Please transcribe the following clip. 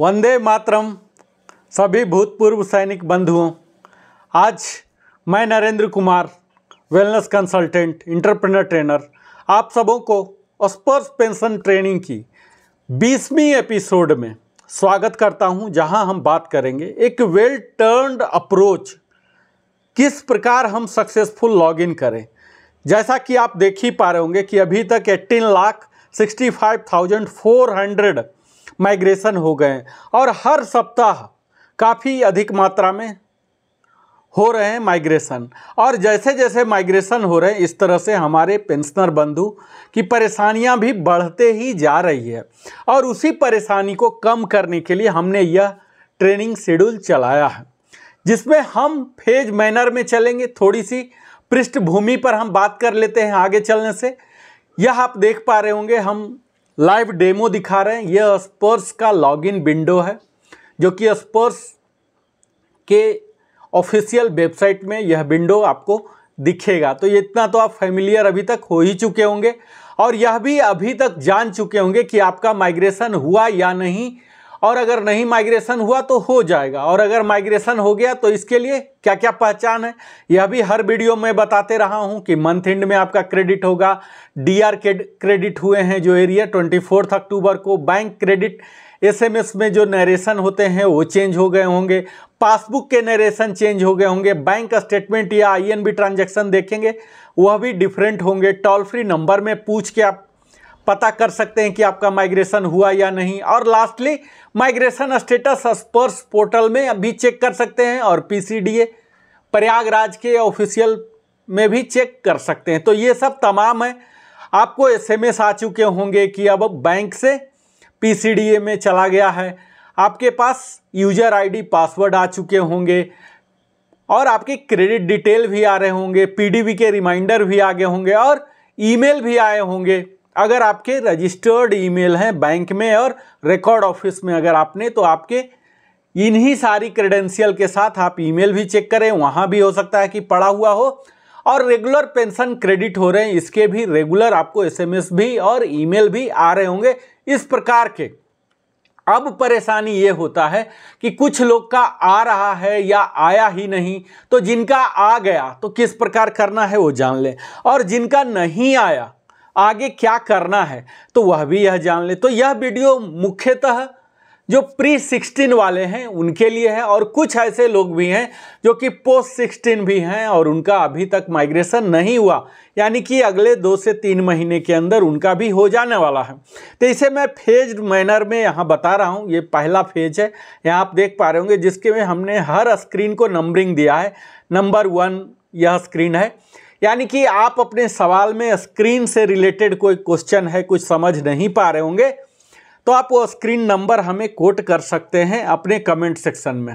वंदे मातरम सभी भूतपूर्व सैनिक बंधुओं आज मैं Narendra Kumar wellness consultant entrepreneur trainer आप सबों को स्पर्श पेंशन ट्रेनिंग की बीसवीं एपिसोड में स्वागत करता हूं जहां हम बात करेंगे एक वेल टर्न्ड अप्रोच किस प्रकार हम सक्सेसफुल लॉगिन करें जैसा कि आप देख ही पा रहे होंगे कि अभी तक eighteen lakh sixty five thousand four hundred migration हो गए और हर सप्ताह काफ़ी अधिक मात्रा में हो रहे हैं माइग्रेशन और जैसे जैसे माइग्रेशन हो रहे हैं इस तरह से हमारे पेंशनर बंधु की परेशानियां भी बढ़ते ही जा रही है और उसी परेशानी को कम करने के लिए हमने यह ट्रेनिंग शेड्यूल चलाया है जिसमें हम फेज मैनर में चलेंगे थोड़ी सी पृष्ठभूमि पर हम बात कर लेते हैं आगे चलने से यह आप देख पा रहे होंगे हम लाइव डेमो दिखा रहे हैं यह स्पर्स का लॉगिन विंडो है जो कि स्पर्स के ऑफिशियल वेबसाइट में यह विंडो आपको दिखेगा तो इतना तो आप फेमिलियर अभी तक हो ही चुके होंगे और यह भी अभी तक जान चुके होंगे कि आपका माइग्रेशन हुआ या नहीं और अगर नहीं माइग्रेशन हुआ तो हो जाएगा और अगर माइग्रेशन हो गया तो इसके लिए क्या क्या पहचान है यह भी हर वीडियो में बताते रहा हूं कि मंथ एंड में आपका क्रेडिट होगा आर क्रेडिट हुए हैं जो एरिया ट्वेंटी अक्टूबर को बैंक क्रेडिट एसएमएस में जो नरेशन होते हैं वो चेंज हो गए होंगे पासबुक के नरेशन चेंज हो गए होंगे बैंक स्टेटमेंट या आईएनबी ट्रांजैक्शन देखेंगे वह भी डिफरेंट होंगे टोल फ्री नंबर में पूछ के आप पता कर सकते हैं कि आपका माइग्रेशन हुआ या नहीं और lastly migration status Sparsh portal में भी चेक कर सकते हैं और पीसीडीए प्रयागराज के ऑफिशियल में भी चेक कर सकते हैं तो ये सब तमाम है आपको एसएमएस आ चुके होंगे कि अब बैंक से पीसीडीए में चला गया है आपके पास यूजर आईडी पासवर्ड आ चुके होंगे और आपके क्रेडिट डिटेल भी आ रहे होंगे पीडीबी के रिमाइंडर भी आ गए होंगे और ईमेल भी आए होंगे अगर आपके रजिस्टर्ड ईमेल हैं बैंक में और रिकॉर्ड ऑफिस में अगर आपने तो आपके इन्हीं सारी क्रेडेंशियल के साथ आप ईमेल भी चेक करें वहाँ भी हो सकता है कि पड़ा हुआ हो और रेगुलर पेंशन क्रेडिट हो रहे हैं इसके भी रेगुलर आपको एसएमएस भी और ईमेल भी आ रहे होंगे इस प्रकार के अब परेशानी ये होता है कि कुछ लोग का आ रहा है या आया ही नहीं तो जिनका आ गया तो किस प्रकार करना है वो जान लें और जिनका नहीं आया आगे क्या करना है तो वह भी यह जान ले तो यह वीडियो मुख्यतः जो प्री सिक्सटीन वाले हैं उनके लिए है और कुछ ऐसे लोग भी हैं जो कि पोस्ट सिक्सटीन भी हैं और उनका अभी तक माइग्रेशन नहीं हुआ यानी कि अगले दो से तीन महीने के अंदर उनका भी हो जाने वाला है तो इसे मैं फेज मैनर में यहाँ बता रहा हूँ ये पहला फेज है यहाँ आप देख पा रहे होंगे जिसके में हमने हर स्क्रीन को नंबरिंग दिया है नंबर वन यह स्क्रीन है यानी कि आप अपने सवाल में स्क्रीन से रिलेटेड कोई क्वेश्चन है कुछ समझ नहीं पा रहे होंगे तो आप वो स्क्रीन नंबर हमें कोट कर सकते हैं अपने कमेंट सेक्शन में